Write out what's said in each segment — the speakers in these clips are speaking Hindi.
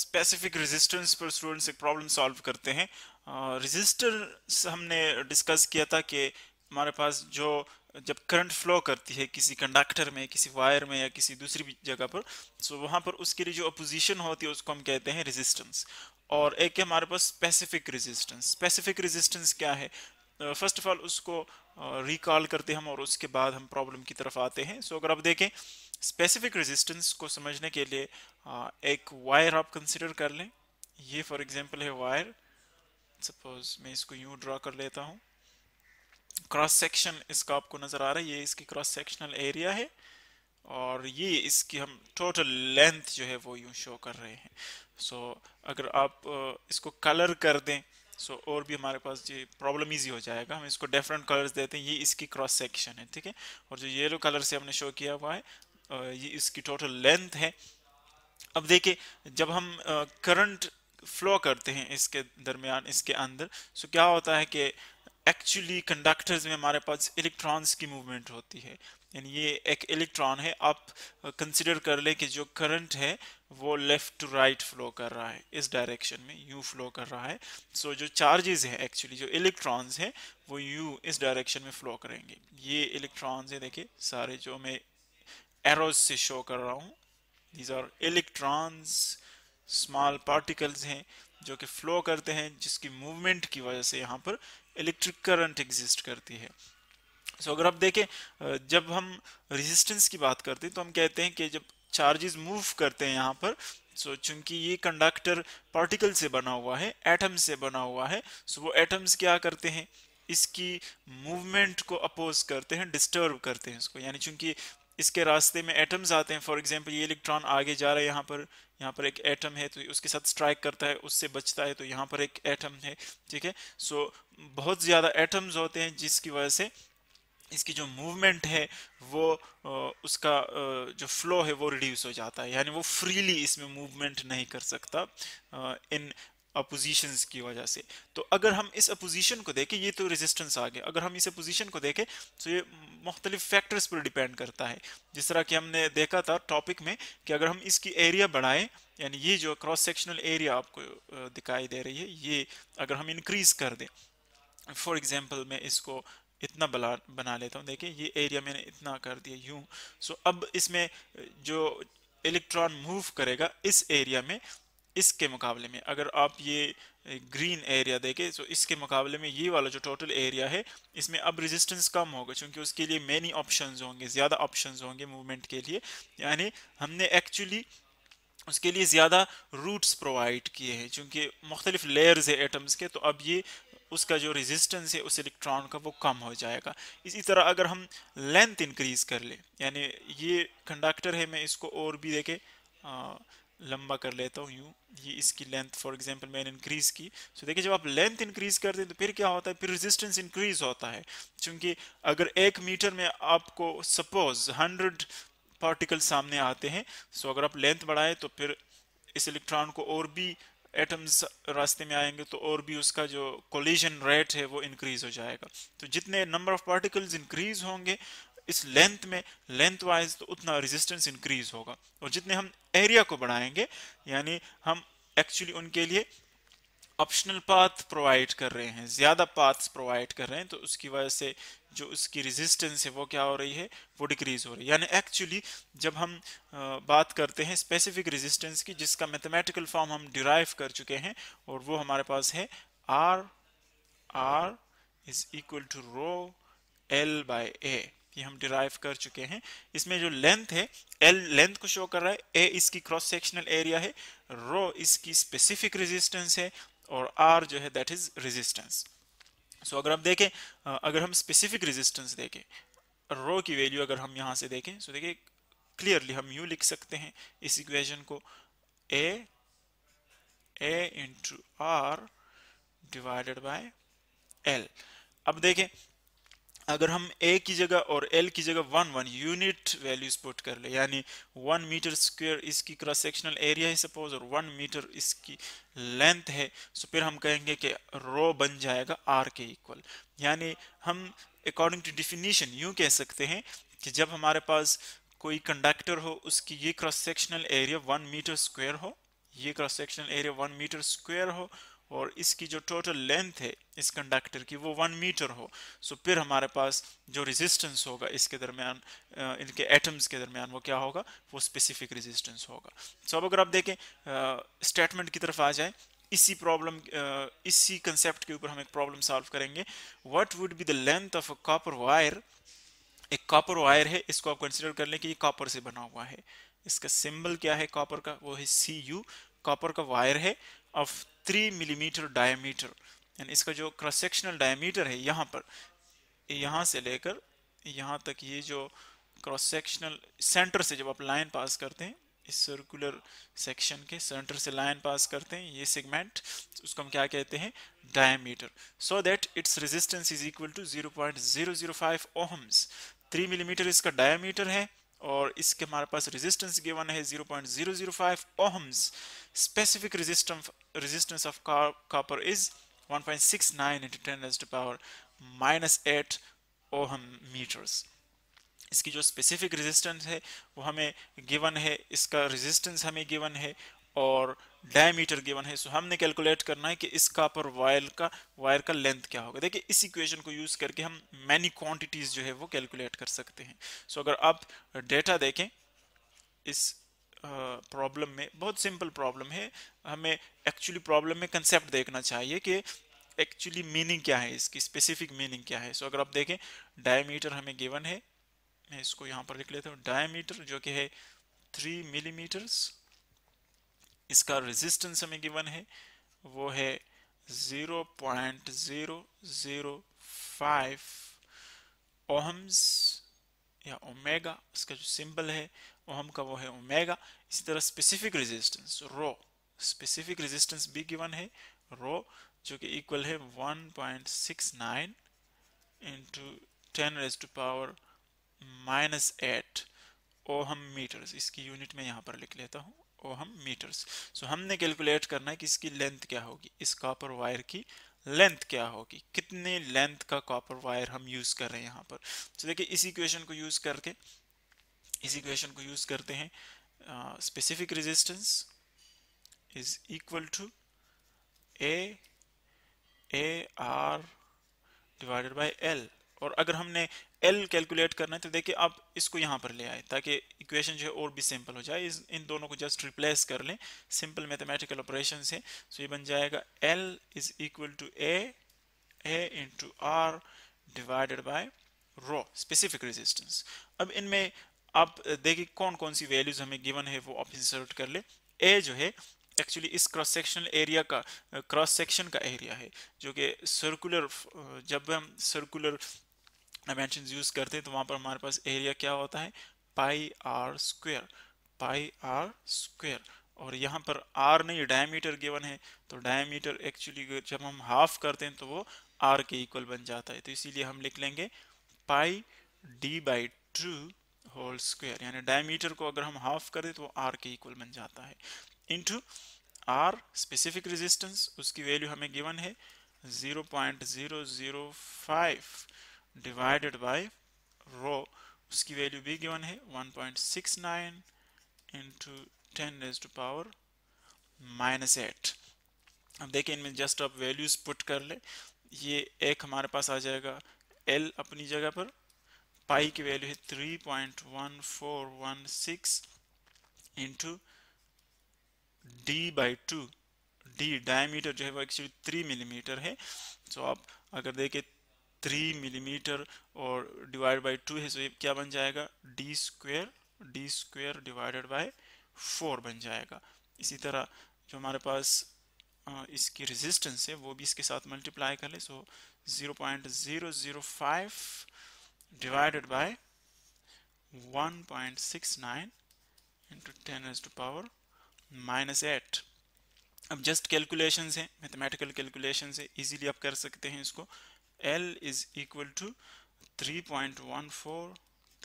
स्पेसिफिक रेजिस्टेंस पर स्टूडेंट्स एक प्रॉब्लम सॉल्व करते हैं रेजिस्टर हमने डिस्कस किया था कि हमारे पास जो जब करंट फ्लो करती है किसी कंडक्टर में किसी वायर में या किसी दूसरी जगह पर सो वहाँ पर उसके लिए जो अपोजिशन होती है उसको हम कहते हैं रेजिस्टेंस और एक है हमारे पास स्पेसिफिक रेजिस्टेंस स्पेसिफिक रेजिस्टेंस क्या है फर्स्ट ऑफ ऑल उसको रिकॉल करते हैं हम और उसके बाद हम प्रॉब्लम की तरफ आते हैं सो so, अगर आप देखें स्पेसिफिक रेजिस्टेंस को समझने के लिए एक वायर आप कंसिडर कर लें ये फॉर एग्जांपल है वायर सपोज मैं इसको यूँ ड्रा कर लेता हूँ क्रॉस सेक्शन इसका आपको नज़र आ रहा है ये इसकी क्रॉस सेक्शनल एरिया है और ये इसकी हम टोटल लेंथ जो है वो यूँ शो कर रहे हैं सो so, अगर आप इसको कलर कर दें सो so, और भी हमारे पास ये प्रॉब्लम इजी हो जाएगा हम इसको डिफरेंट कलर्स देते हैं ये इसकी क्रॉस सेक्शन है ठीक है और जो येलो कलर से हमने शो किया हुआ है ये इसकी टोटल लेंथ है अब देखिए जब हम करंट फ्लो करते हैं इसके दरमियान इसके अंदर सो तो क्या होता है कि एक्चुअली कंडक्टर्स में हमारे पास इलेक्ट्रॉन्स की मूवमेंट होती है यानी ये एक इलेक्ट्रॉन है आप कंसिडर कर लें कि जो करंट है वो लेफ़्ट टू राइट फ्लो कर रहा है इस डायरेक्शन में यू फ्लो कर रहा है सो so, जो चार्जेस हैं एक्चुअली जो इलेक्ट्रॉन्स हैं वो यू इस डायरेक्शन में फ्लो करेंगे ये इलेक्ट्रॉन्स हैं देखिए सारे जो मैं एरोज से शो कर रहा हूँ these are electrons small particles हैं जो कि फ्लो करते हैं जिसकी मूवमेंट की वजह से यहाँ पर इलेक्ट्रिक करंट एग्जिस्ट करती है सो so, अगर आप देखें जब हम रेजिस्टेंस की बात करते हैं तो हम कहते हैं कि जब चार्जेस मूव करते हैं यहाँ पर सो so, चूंकि ये कंडक्टर पार्टिकल से बना हुआ है एटम्स से बना हुआ है सो so, वो एटम्स क्या करते हैं इसकी मूवमेंट को अपोज करते हैं डिस्टर्ब करते हैं इसको यानी चूंकि इसके रास्ते में एटम्स आते हैं फॉर एग्जांपल ये इलेक्ट्रॉन आगे जा रहा है यहाँ पर यहाँ पर एक एटम है तो उसके साथ स्ट्राइक करता है उससे बचता है तो यहाँ पर एक एटम है ठीक है सो बहुत ज़्यादा एटम्स होते हैं जिसकी वजह से इसकी जो मूवमेंट है वो उसका जो फ्लो है वो रिड्यूस हो जाता है यानी वो फ्रीली इसमें मूवमेंट नहीं कर सकता इन अपोजिशन की वजह से तो अगर हम इस अपोजिशन को देखें ये तो रेजिस्टेंस आ गया अगर हम इस अपोजिशन को देखें तो ये मुख्तलिफ फैक्टर्स पर डिपेंड करता है जिस तरह कि हमने देखा था टॉपिक में कि अगर हम इसकी एरिया बढ़ाएं यानी ये जो क्रॉस सेक्शनल एरिया आपको दिखाई दे रही है ये अगर हम इंक्रीज कर दें फॉर एग्जाम्पल मैं इसको इतना बला बना लेता हूँ देखिए ये एरिया मैंने इतना कर दिया यूँ सो अब इसमें जो इलेक्ट्रॉन मूव करेगा इस एरिया में इसके मुकाबले में अगर आप ये ग्रीन एरिया देखें तो इसके मुकाबले में ये वाला जो टोटल एरिया है इसमें अब रेजिस्टेंस कम होगा क्योंकि उसके लिए मैनी ऑप्शंस होंगे ज़्यादा ऑप्शंस होंगे मूवमेंट के लिए यानी हमने एक्चुअली उसके लिए ज़्यादा रूट्स प्रोवाइड किए हैं चूँकि मुख्तलिफ लेयर्स है एटम्स के तो अब ये उसका जो रेजिस्टेंस है उस इलेक्ट्रॉन का वो कम हो जाएगा इसी तरह अगर हम लेंथ इंक्रीज़ कर लें यानी ये कंडक्टर है मैं इसको और भी देखें लंबा कर लेता हूँ यूँ ये इसकी लेंथ फॉर एग्जांपल मैंने इंक्रीज़ की सो so, देखिए जब आप लेंथ इंक्रीज़ करते हैं तो फिर क्या होता है फिर रेजिस्टेंस इंक्रीज़ होता है क्योंकि अगर एक मीटर में आपको सपोज हंड्रेड पार्टिकल सामने आते हैं सो so, अगर आप लेंथ बढ़ाएं तो फिर इस इलेक्ट्रॉन को और भी एटम्स रास्ते में आएंगे तो और भी उसका जो कोलिजन रेट है वो इंक्रीज हो जाएगा तो जितने नंबर ऑफ पार्टिकल्स इंक्रीज होंगे इस लेंथ में लेंथ वाइज तो उतना रेजिस्टेंस इंक्रीज होगा और जितने हम एरिया को बढ़ाएंगे यानी हम एक्चुअली उनके लिए ऑप्शनल पाथ प्रोवाइड कर रहे हैं ज़्यादा पाथ्स प्रोवाइड कर रहे हैं तो उसकी वजह से जो उसकी रेजिस्टेंस है वो क्या हो रही है वो डिक्रीज हो रही है यानी एक्चुअली जब हम बात करते हैं स्पेसिफिक रेजिस्टेंस की जिसका मैथमेटिकल फॉर्म हम डिराइव कर चुके हैं और वो हमारे पास है R R is equal to rho L by A ये हम डिराइव कर चुके हैं इसमें जो लेंथ है एल लेंथ को शो कर रहा है ए इसकी क्रॉस सेक्शनल एरिया है रो इसकी स्पेसिफिक रेजिस्टेंस है और आर जो है दैट इज रेजिस्टेंस सो अगर आप देखें अगर हम स्पेसिफिक रेजिस्टेंस देखें रो की वैल्यू अगर हम यहाँ से देखें सो देखिए क्लियरली हम यू लिख सकते हैं इस इक्वेशन को A A into R divided by L अब देखें अगर हम ए की जगह और एल की जगह one one unit values put कर ले यानी वन मीटर स्क्वायर इसकी क्रॉस सेक्शनल एरिया है सपोज और वन मीटर इसकी लेंथ है सो तो फिर हम कहेंगे कि रो बन जाएगा आर के इक्वल यानी हम अकॉर्डिंग टू डिफिनीशन यूँ कह सकते हैं कि जब हमारे पास कोई कंडक्टर हो उसकी ये cross sectional area one metre square हो ये cross sectional area one metre square हो और इसकी जो टोटल लेंथ है इस कंडक्टर की वो वन मीटर हो सो फिर हमारे पास जो रेजिस्टेंस होगा इसके दरमियान इनके एटम्स के दरमियान वो क्या होगा वो स्पेसिफिक रेजिस्टेंस होगा सो अब अगर आप देखें स्टेटमेंट की तरफ आ जाए इसी प्रॉब्लम इसी कंसेप्ट के ऊपर हम एक प्रॉब्लम सॉल्व करेंगे what would be the length of a copper wire एक कॉपर वायर है इसको आप कंसिडर कर लें कि ये कॉपर से बना हुआ है इसका सिंबल क्या है कॉपर का वो है सी यू कॉपर का वायर है ऑफ थ्री मिलीमीटर डायमीटर यानी इसका जो क्रॉस सेक्शनल डायमीटर है यहाँ पर यहाँ से लेकर यहाँ तक ये जो क्रॉस सेक्शनल सेंटर से जब आप लाइन पास करते हैं इस सर्कुलर सेक्शन के सेंटर से लाइन पास करते हैं ये सेगमेंट उसको हम क्या कहते हैं diameter so that its resistance is equal to 0.005 ohms three millimetre इसका डायमीटर है और इसके हमारे पास रेजिस्टेंस गिवन है 0.005 ohms specific resistance resistance of copper is 1.69 into 10 raised to power minus 8 ohm metres इसकी जो स्पेसिफिक रेजिस्टेंस है वो हमें गिवन है इसका रेजिस्टेंस हमें गिवन है और डायमीटर गिवन है सो हमने कैलकुलेट करना है कि इस कापर वायर का वायर का लेंथ क्या होगा देखिए इस इक्वेशन को यूज़ करके हम मैनी क्वांटिटीज़ जो है वो कैलकुलेट कर सकते हैं सो so, अगर आप डेटा देखें इस प्रॉब्लम में बहुत सिंपल प्रॉब्लम है हमें एक्चुअली प्रॉब्लम में कंसेप्ट देखना चाहिए कि एक्चुअली मीनिंग क्या है इसकी स्पेसिफिक मीनिंग क्या है सो so, अगर आप देखें डायमीटर हमें गिवन है मैं इसको यहाँ पर लिख लेता हूँ डायमीटर जो कि है थ्री मिलीमीटर्स mm, इसका रेजिस्टेंस हमें गिवन है वो है 0.005 ओहम्स या ओमेगा उसका जो सिंबल है ओहम का वो है ओमेगा इसी तरह specific resistance rho specific resistance भी गिवन है रो जो कि इक्वल है 1.69 point six nine into ten raise to power minus eight ohm metres इसकी यूनिट में यहाँ पर लिख लेता हूँ को हम मीटर्स सो हमने कैलकुलेट करना है कि इसकी लेंथ क्या होगी इस कॉपर वायर की लेंथ क्या होगी कितने लेंथ का कॉपर वायर हम यूज़ कर रहे हैं यहाँ पर तो देखिए इस इक्वेशन को यूज़ करके इस इक्वेशन को यूज़ करते हैं specific resistance is equal to A A R divided by L और अगर हमने एल कैलकुलेट करना है तो देखिए आप इसको यहाँ पर ले आए ताकि इक्वेशन जो है और भी सिंपल हो जाए इस इन दोनों को जस्ट रिप्लेस कर लें सिंपल मैथमेटिकल ऑपरेशन है सो ये बन जाएगा L is equal to A A into R divided by rho specific resistance अब इनमें आप देखिए कौन कौन सी वैल्यूज हमें गिवन है वो आप इंसर्ट कर ले ए जो है एक्चुअली इस क्रॉस सेक्शनल एरिया का क्रॉस सेक्शन का एरिया है जो कि सर्कुलर जब हम सर्कुलर डायमेंशन यूज करते हैं तो वहां पर हमारे पास एरिया क्या होता है pi R square pi R square और यहाँ पर आर नहीं डायमीटर गिवन है तो डायमीटर एक्चुअली जब हम हाफ करते हैं तो वो आर के इक्वल बन जाता है तो इसीलिए हम लिख लेंगे pi D by two whole square यानी डायमीटर को अगर हम हाफ कर दें तो आर के इक्वल बन जाता है इनटू आर स्पेसिफिक रेजिस्टेंस उसकी वैल्यू हमें गिवन है zero zero zero point five divided by rho उसकी वैल्यू भी गिवन है 1.69 point six nine into ten raise to power minus eight अब देखिए इनमें जस्ट आप वैल्यूज पुट कर ले ये एक हमारे पास आ जाएगा एल अपनी जगह पर पाई की वैल्यू है 3.1416 point one four one six into D by two D diameter जो है वो एक्चुअली थ्री मिलीमीटर है सो आप अगर देखें थ्री मिलीमीटर और डिवाइड बाई टू है तो क्या बन जाएगा D square D square divided by four बन जाएगा इसी तरह जो हमारे पास इसकी रेजिस्टेंस है वो भी इसके साथ मल्टीप्लाई कर ले so zero point zero zero five divided by one point six nine into ten raise to power minus eight अब जस्ट कैलकुलेशंस हैं मैथमेटिकल कैलकुलेशंस है इजीली आप कर सकते हैं इसको L is equal to 3.14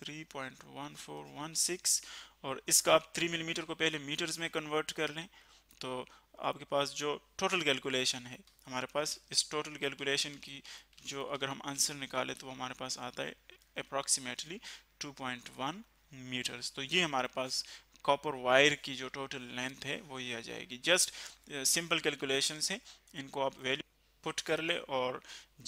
3.1416 और इसका आप 3 मिलीमीटर mm को पहले मीटर्स में कन्वर्ट कर लें तो आपके पास जो टोटल कैलकुलेशन है हमारे पास इस टोटल कैलकुलेशन की जो अगर हम आंसर निकालें तो हमारे पास आता है अप्रॉक्सीमेटली 2.1 मीटर्स तो ये हमारे पास कॉपर वायर की जो टोटल लेंथ है वो ये आ जाएगी जस्ट सिंपल कैलकुलेशन से इनको आप वैल्यू पुट कर ले और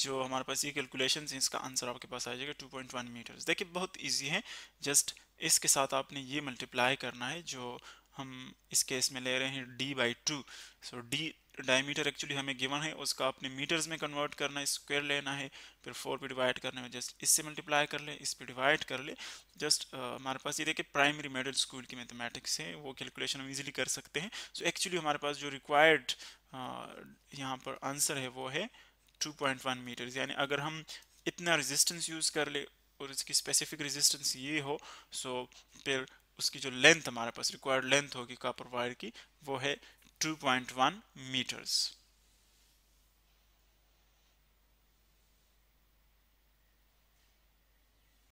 जो हमारे पास ये कैलकुलेशन है इसका आंसर आपके पास आ जाएगा 2.1 मीटर्स देखिए बहुत इजी है जस्ट इसके साथ आपने ये मल्टीप्लाई करना है जो हम इस केस में ले रहे हैं D by two so D diameter actually हमें गिवन है उसका अपने मीटर्स में कन्वर्ट करना है स्क्वायर लेना है फिर फोर पे डिवाइड करना है जस्ट इससे मल्टीप्लाई कर ले इस पे डिवाइड कर ले जस्ट हमारे पास ये देखिए प्राइमरी मिडिल स्कूल की मैथमेटिक्स है वो कैलकुलेशन हम इजीली कर सकते हैं सो so, एक्चुअली हमारे पास जो रिक्वायर्ड यहाँ पर आंसर है वो है वन मीटर्स यानी अगर हम इतना रजिस्टेंस यूज़ कर ले और इसकी स्पेसिफिक रेजिस्टेंस ये हो सो so, फिर उसकी जो लेंथ हमारे पास रिक्वायर्ड लेंथ होगी कापर वायर की वो है 2.1 meters